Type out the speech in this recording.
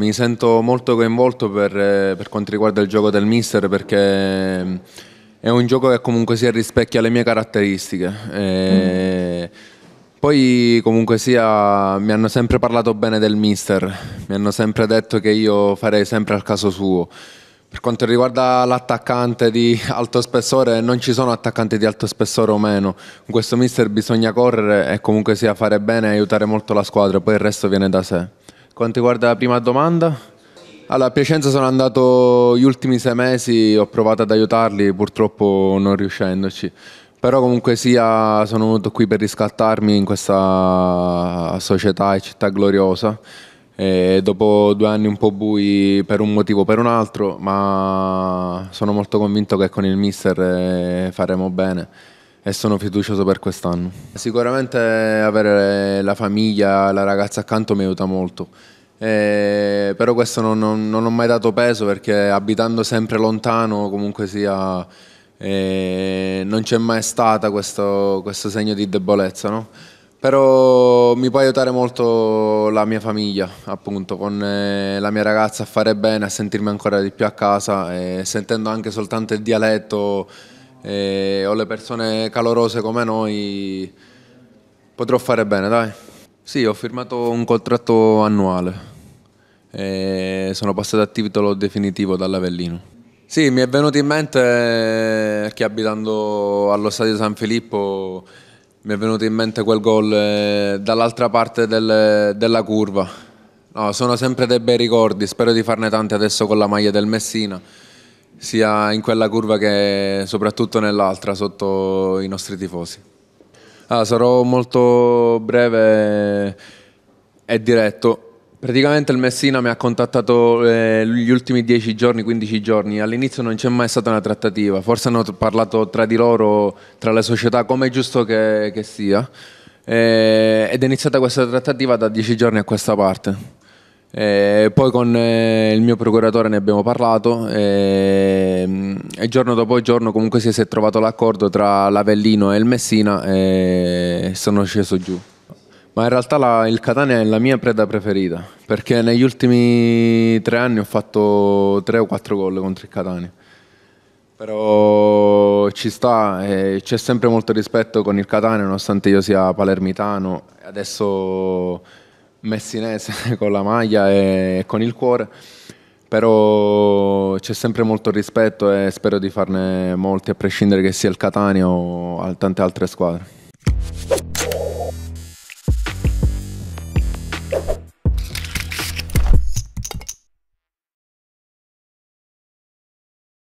Mi sento molto coinvolto per, eh, per, quanto riguarda il gioco del mister perché eh, è un gioco che comunque si rispecchia le mie caratteristiche. E eh, poi comunque sia mi hanno sempre parlato bene del mister, mi hanno sempre detto che io farei sempre al caso suo. Per quanto riguarda l'attaccante di alto spessore, non ci sono attaccanti di alto spessore o meno. In questo mister bisogna correre e comunque sia fare bene e aiutare molto la squadra, poi il resto viene da sé quanto riguarda la prima domanda, allora, a Piacenza sono andato gli ultimi sei mesi, ho provato ad aiutarli, purtroppo non riuscendoci. Però comunque sia sono venuto qui per riscattarmi in questa società e città gloriosa. E dopo due anni un po' bui per un motivo o per un altro, ma sono molto convinto che con il mister eh, faremo bene e sono fiducioso per quest'anno. Sicuramente avere la famiglia, la ragazza accanto mi aiuta molto. Eh, però questo non, non, non, ho mai dato peso perché abitando sempre lontano comunque sia eh, non c'è mai stato questo, questo segno di debolezza no? però mi può aiutare molto la mia famiglia appunto con eh, la mia ragazza a fare bene a sentirmi ancora di più a casa e sentendo anche soltanto il dialetto e o le persone calorose come noi potrò fare bene, dai. Sì, ho firmato un contratto annuale e sono passato a titolo definitivo dall'Avellino. Sì, mi è venuto in mente che abitando allo stadio San Filippo mi è venuto in mente quel gol eh, dall'altra parte del, della curva. No, sono sempre dei bei ricordi, spero di farne tanti adesso con la maglia del Messina sia in quella curva che soprattutto nell'altra sotto i nostri tifosi. Ah, sarò molto breve e diretto. Praticamente il Messina mi ha contattato eh, gli ultimi 10 giorni, 15 giorni. All'inizio non c'è mai stata una trattativa, forse hanno parlato tra di loro, tra le società, come è giusto che, che sia. Eh, ed è iniziata questa trattativa da 10 giorni a questa parte. Eh, poi con eh, il mio procuratore ne abbiamo parlato eh, e giorno dopo giorno comunque si è trovato l'accordo tra l'Avellino e il Messina e sono sceso giù. Ma in realtà la, il Catania è la mia preda preferita perché negli ultimi tre anni ho fatto tre o quattro gol contro il Catania. Però ci sta, c'è sempre molto rispetto con il Catania nonostante io sia palermitano. Adesso messinese con la maglia e con il cuore, però c'è sempre molto rispetto e spero di farne molti a prescindere che sia il Catania o tante altre squadre.